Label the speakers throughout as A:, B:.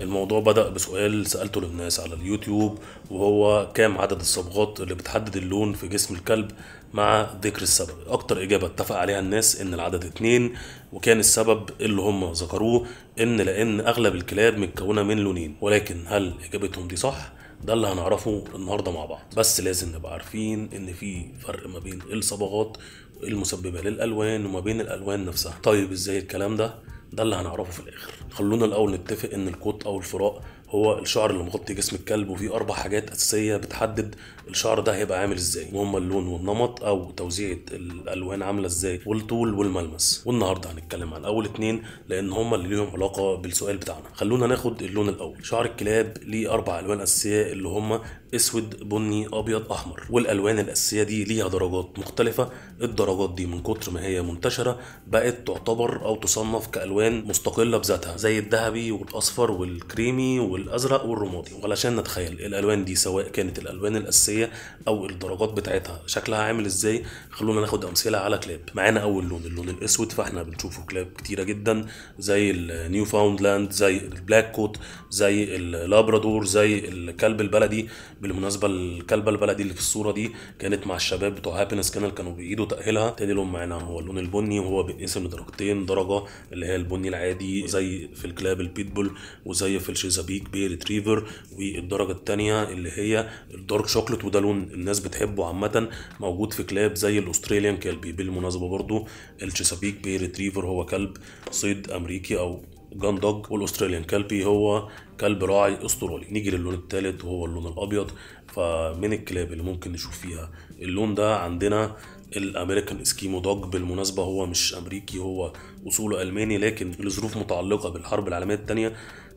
A: الموضوع بدأ بسؤال سألته للناس على اليوتيوب وهو كام عدد الصبغات اللي بتحدد اللون في جسم الكلب مع ذكر السبب أكتر إجابة اتفق عليها الناس إن العدد اتنين وكان السبب اللي هم ذكروه إن لأن أغلب الكلاب متكونة من لونين ولكن هل إجابتهم دي صح؟ ده اللي هنعرفه النهارده مع بعض بس لازم نبقى عارفين ان في فرق ما بين الصبغات المسببه للالوان وما بين الالوان نفسها طيب ازاي الكلام ده ده اللي هنعرفه في الاخر خلونا الاول نتفق ان الكوت او الفراء هو الشعر اللي مغطي جسم الكلب وفيه اربع حاجات اساسيه بتحدد الشعر ده هيبقى عامل ازاي وهم اللون والنمط او توزيعه الالوان عامله ازاي والطول والملمس والنهارده هنتكلم عن اول اتنين لان هم اللي ليهم علاقه بالسؤال بتاعنا خلونا ناخد اللون الاول شعر الكلاب ليه اربع الوان اساسيه اللي هم اسود بني ابيض احمر والالوان الاساسيه دي ليها درجات مختلفه الدرجات دي من كتر ما هي منتشره بقت تعتبر او تصنف كالوان مستقله بذاتها زي الذهبي والاصفر والكريمي والازرق والرمادي وعلشان نتخيل الالوان دي سواء كانت الالوان الاساسيه او الدرجات بتاعتها شكلها عامل ازاي خلونا ناخد امثله على كلاب معانا اول لون اللون الاسود فاحنا بنشوفه كلاب كتيره جدا زي النيو فاوندلاند زي البلاك كوت زي اللابرادور زي الكلب البلدي بالمناسبه الكلبه البلدي اللي في الصوره دي كانت مع الشباب بتوع هابينس كانل كانوا بايده تاهيلها تاني لون معانا هو اللون البني وهو بيتقسم لدرجتين درجه اللي هي البني العادي زي في الكلاب البيتبول وزي في الشيزابيك بي ريتريفر والدرجه الثانيه اللي هي الدارك شوكليت وده لون الناس بتحبه عامه موجود في كلاب زي الاستراليان كلبي بالمناسبه برضو الشيزابيك بي ريتريفر هو كلب صيد امريكي او جان دوج والاستراليان كلبي هو كلب راعي استرالي نيجي للون الثالث وهو اللون الابيض فمن الكلاب اللي ممكن نشوف فيها اللون ده عندنا الامريكان اسكيمو دوج بالمناسبه هو مش امريكي هو اصوله الماني لكن لظروف متعلقه بالحرب العالميه الثانيه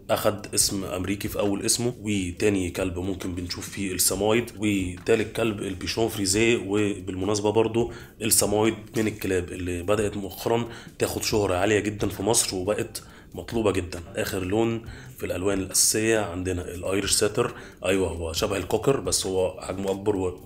A: اخد اسم امريكي في اول اسمه وتاني كلب ممكن بنشوف فيه السمايد وتالت كلب البيشون فريزيه وبالمناسبه برضو السمايد من الكلاب اللي بدات مؤخرا تاخد شهره عاليه جدا في مصر وبقت مطلوبه جدا اخر لون في الالوان الاساسيه عندنا الايرش ساتر ايوه هو شبه الكوكر بس هو حجمه اكبر و...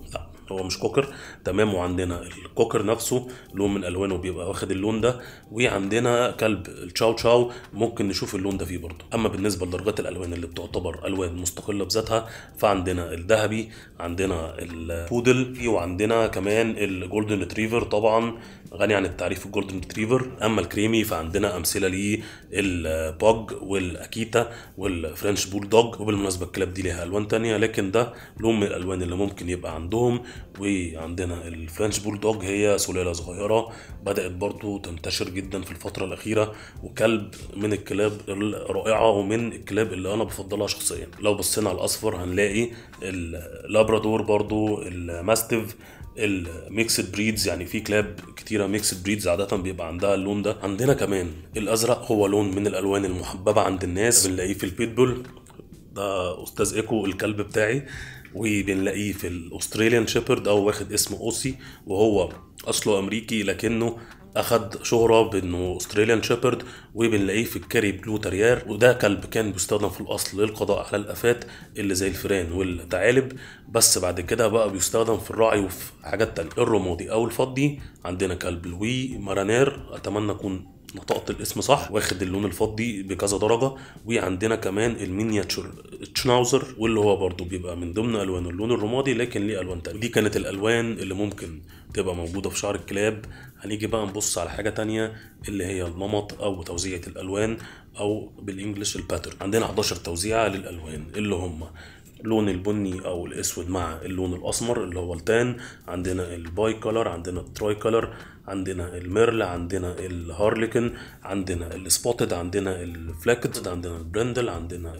A: هو مش كوكر تمام وعندنا الكوكر نفسه لون من الوانه بيبقى واخد اللون ده وعندنا كلب التشاو تشاو ممكن نشوف اللون ده فيه برضه اما بالنسبه لدرجات الالوان اللي بتعتبر الوان مستقله بذاتها فعندنا الذهبي عندنا البودل وعندنا كمان الجولدن ريتريفر طبعا غني عن التعريف الجولدن ريتريفر اما الكريمي فعندنا امثله ليه الباج والاكيتا والفرنش بول دوج وبالمناسبه الكلاب دي ليها الوان تانية لكن ده لون من الالوان اللي ممكن يبقى عندهم وعندنا الفرنش بولدوج هي سلالة صغيرة بدأت برضو تنتشر جدا في الفترة الأخيرة وكلب من الكلاب الرائعة ومن الكلاب اللي أنا بفضلها شخصيا لو بصينا على الأصفر هنلاقي اللابرادور برضو الماستيف الميكسد بريدز يعني في كلاب كتيره ميكسد بريدز عاده بيبقى عندها اللون ده عندنا كمان الازرق هو لون من الالوان المحببه عند الناس بنلاقيه في البيتبول ده استاذ ايكو الكلب بتاعي وبنلاقيه في الاستراليان شيبرد او واخد اسم اوسي وهو اصله امريكي لكنه اخد شهره بانه استراليان شيبرد وبنلاقيه في الكاري بلو تريار وده كلب كان بيستخدم في الاصل للقضاء على الافات اللي زي الفئران والثعالب بس بعد كده بقى بيستخدم في الرعي وفي حاجات تانية الرمادي او الفضي عندنا كلب لوي مارانير اتمنى اكون نطقت الاسم صح واخد اللون الفضي بكذا درجه وعندنا كمان المينياتشر تشناوزر واللي هو برده بيبقى من ضمن الوان اللون الرمادي لكن ليه الوان تانية دي كانت الالوان اللي ممكن تبقى موجوده في شعر الكلاب هنيجي بقى نبص على حاجه تانية اللي هي النمط او توزيعه الالوان او بالانجلش الباترن عندنا 11 توزيعه للالوان اللي هم لون البني او الاسود مع اللون الاسمر اللي هو التان عندنا الباي كولر عندنا التراي كولر عندنا الميرل عندنا الهارليكن عندنا السبوتد عندنا الفلاكتد عندنا البرندل عندنا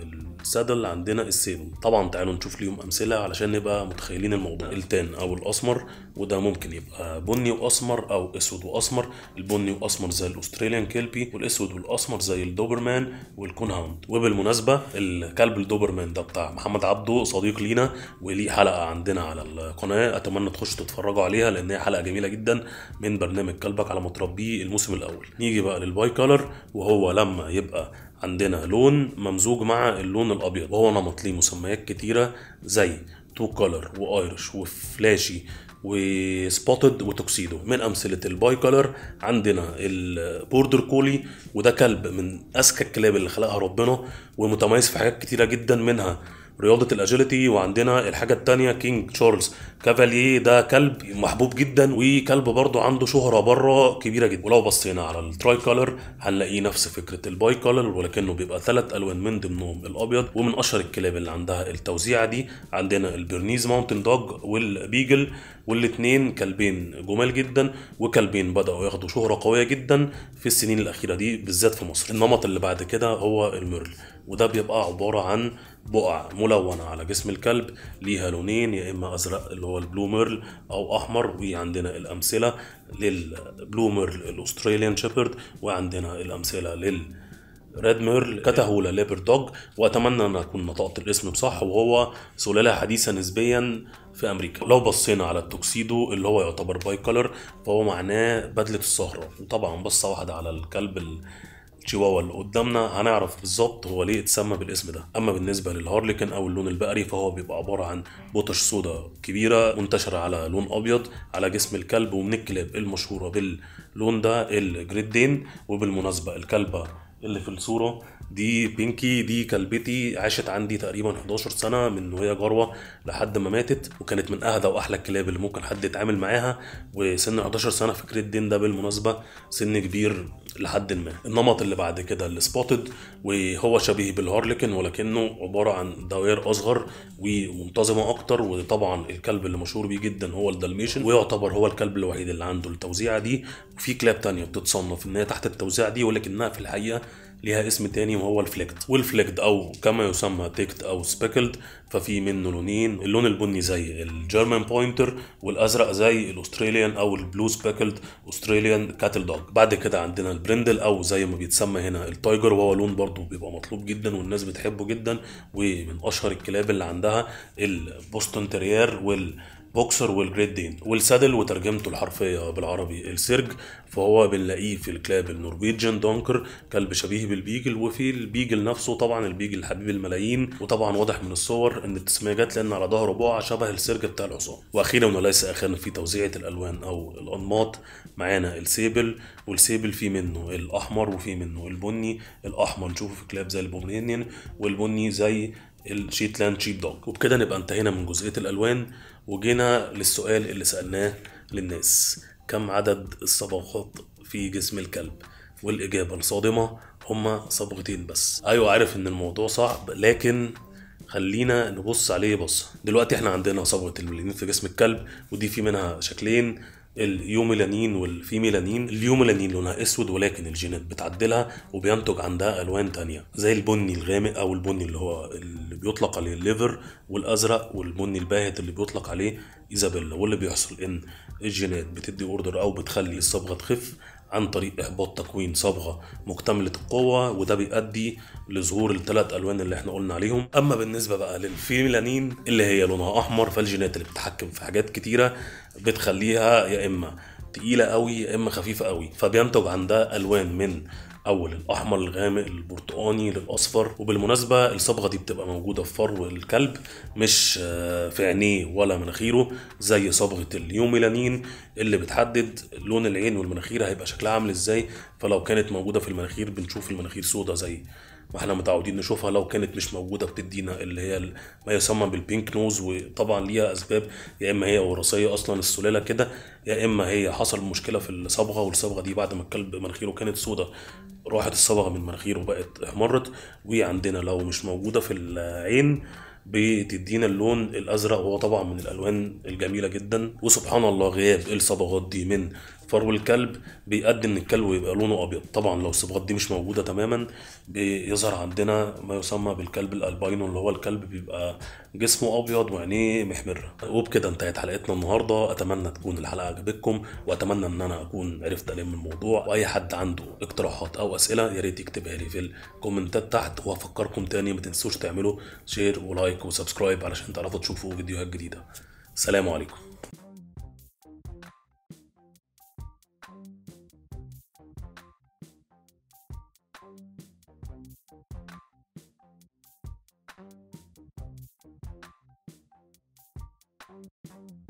A: السادل عندنا السيبل طبعا تعالوا نشوف ليهم امثله علشان نبقى متخيلين الموضوع التان او الاسمر وده ممكن يبقى بني واسمر او اسود واسمر البني واسمر زي الاستراليان كيلبي والاسود والاسمر زي الدوبرمان والكونهاوند وبالمناسبه الكلب الدوبرمان ده بتاع محمد عبده صديق لينا وليه حلقه عندنا على القناه اتمنى تخشوا تتفرجوا عليها لان هي حلقه جميله جدا من برنامج برنامج كلبك على ما تربيه الموسم الاول نيجي بقى للباي كولر وهو لما يبقى عندنا لون ممزوج مع اللون الابيض وهو نمط ليه مسميات كتيره زي تو كولر وايرش وفلاشي وسبوتد وتوكسيدو من امثله الباي كولر عندنا البوردر كولي وده كلب من اذكى الكلاب اللي خلقها ربنا ومتميز في حاجات كتيره جدا منها رياضه الاجيلتي وعندنا الحاجه الثانيه كينج تشارلز كافاليه ده كلب محبوب جدا وكلب برضه عنده شهره بره كبيره جدا ولو بصينا على التراي كولر هنلاقيه نفس فكره الباي كولر ولكنه بيبقى ثلاث الوان من ضمنهم الابيض ومن اشهر الكلاب اللي عندها التوزيعه دي عندنا البرنيز ماونتن دوج والبيجل والاثنين كلبين جمال جدا وكلبين بداوا ياخدوا شهره قويه جدا في السنين الاخيره دي بالذات في مصر النمط اللي بعد كده هو الميرل وده بيبقى عباره عن بقع ملونة على جسم الكلب ليها لونين يا إما أزرق اللي هو البلو ميرل أو أحمر وعندنا الأمثلة للبلو ميرل الأستراليان شيبرد وعندنا الأمثلة لل ريد ميرل كتهولا ليبر دوج واتمنى ان اكون نطقت الاسم بصح وهو سلاله حديثه نسبيا في امريكا لو بصينا على التوكسيدو اللي هو يعتبر باي كولر فهو معناه بدله السهره وطبعا بصه واحده على الكلب تشيواوا اللي قدامنا هنعرف بالظبط هو ليه اتسمى بالاسم ده اما بالنسبه للهارليكن او اللون البقري فهو بيبقى عباره عن بطش سودا كبيره منتشره على لون ابيض على جسم الكلب ومن الكلاب المشهوره باللون ده الجريت دين وبالمناسبه الكلبه اللي في الصوره دي بينكي دي كلبتي عاشت عندي تقريبا 11 سنه من وهي جروه لحد ما ماتت وكانت من اهدى واحلى الكلاب اللي ممكن حد يتعامل معاها وسن 11 سنه في كريت دين ده بالمناسبه سن كبير لحد ما النمط اللي بعد كده السبوتد وهو شبيه بالهارلكن ولكنه عباره عن دوائر اصغر ومنتظمه اكتر وطبعا الكلب اللي مشهور بيه جدا هو الدالميشن ويعتبر هو الكلب الوحيد اللي عنده التوزيعه دي وفي كلاب تانية بتتصنف ان هي تحت التوزيعه دي ولكنها في الحقيقه ليها اسم تاني وهو الفليكت والفليكت او كما يسمى تيكت او سبيكلد ففي منه لونين اللون البني زي الجيرمان بوينتر والازرق زي الاستراليان او البلو سبيكلد استراليان كاتل دوج بعد كده عندنا البرندل او زي ما بيتسمى هنا التايجر وهو لون برضو بيبقى مطلوب جدا والناس بتحبه جدا ومن اشهر الكلاب اللي عندها البوستون تريير وال بوكسر والجريت دين والسادل وترجمته الحرفية بالعربي السرج فهو بنلاقيه في الكلاب النورويجن دونكر كلب شبيه بالبيجل وفي البيجل نفسه طبعا البيجل حبيب الملايين وطبعا واضح من الصور ان التسمية جت لان على ظهره بقعة شبه السرج بتاع الحصان واخيرا وليس اخرا في توزيعة الالوان او الانماط معانا السيبل والسيبل في منه الاحمر وفي منه البني الاحمر نشوفه في كلاب زي البومرينيان والبني زي الشيتلاند شيب دوج وبكده نبقى انتهينا من جزئيه الالوان وجينا للسؤال اللي سالناه للناس كم عدد الصبغات في جسم الكلب والاجابه الصادمه هما صبغتين بس ايوه عارف ان الموضوع صعب لكن خلينا نبص عليه بص دلوقتي احنا عندنا صبغه الميلانين في جسم الكلب ودي في منها شكلين اليوميلانين والفيميلانين اليوميلانين لونها اسود ولكن الجينات بتعدلها وبينتج عندها الوان تانية زي البني الغامق او البني اللي هو اللي بيطلق عليه الليفر والازرق والبني الباهت اللي بيطلق عليه ايزابيلا واللي بيحصل ان الجينات بتدي اوردر او بتخلي الصبغه تخف عن طريق احباط تكوين صبغه مكتمله القوه وده بيؤدي لظهور الثلاث الوان اللي احنا قلنا عليهم اما بالنسبه بقى للفيميلانين اللي هي لونها احمر فالجينات اللي بتتحكم في حاجات كتيره بتخليها يا اما تقيله قوي يا اما خفيفه قوي فبينتج عن ده الوان من بيتحول الاحمر الغامق للبرتقاني للاصفر وبالمناسبه الصبغه دي بتبقى موجوده في فرو الكلب مش آه، في عينيه ولا مناخيره زي صبغه اليوميلانين اللي بتحدد لون العين والمناخير هيبقى شكلها عامل ازاي فلو كانت موجوده في المناخير بنشوف المناخير سودا زي ما احنا متعودين نشوفها لو كانت مش موجوده بتدينا اللي هي ما يسمى بالبينك نوز وطبعا ليها اسباب يا اما هي وراثيه اصلا السلاله كده يا اما هي حصل مشكله في الصبغه والصبغه دي بعد ما الكلب مناخيره كانت سودا راحت الصبغه من المناخير وبقت احمرت وعندنا لو مش موجوده في العين بتدينا اللون الازرق وهو طبعا من الالوان الجميله جدا وسبحان الله غياب الصبغات دي من فرو الكلب بيؤدي ان الكلب يبقى لونه ابيض طبعا لو الصبغات دي مش موجوده تماما بيظهر عندنا ما يسمى بالكلب الالباينو اللي هو الكلب بيبقى جسمه ابيض وعينيه محمره وبكده انتهت حلقتنا النهارده اتمنى تكون الحلقه عجبتكم واتمنى ان انا اكون عرفت الم الموضوع واي حد عنده اقتراحات او اسئله يا ريت يكتبها لي في الكومنتات تحت وافكركم تاني ما تنسوش تعملوا شير ولايك وسبسكرايب علشان تعرفوا تشوفوا فيديوهات جديده سلام عليكم thank you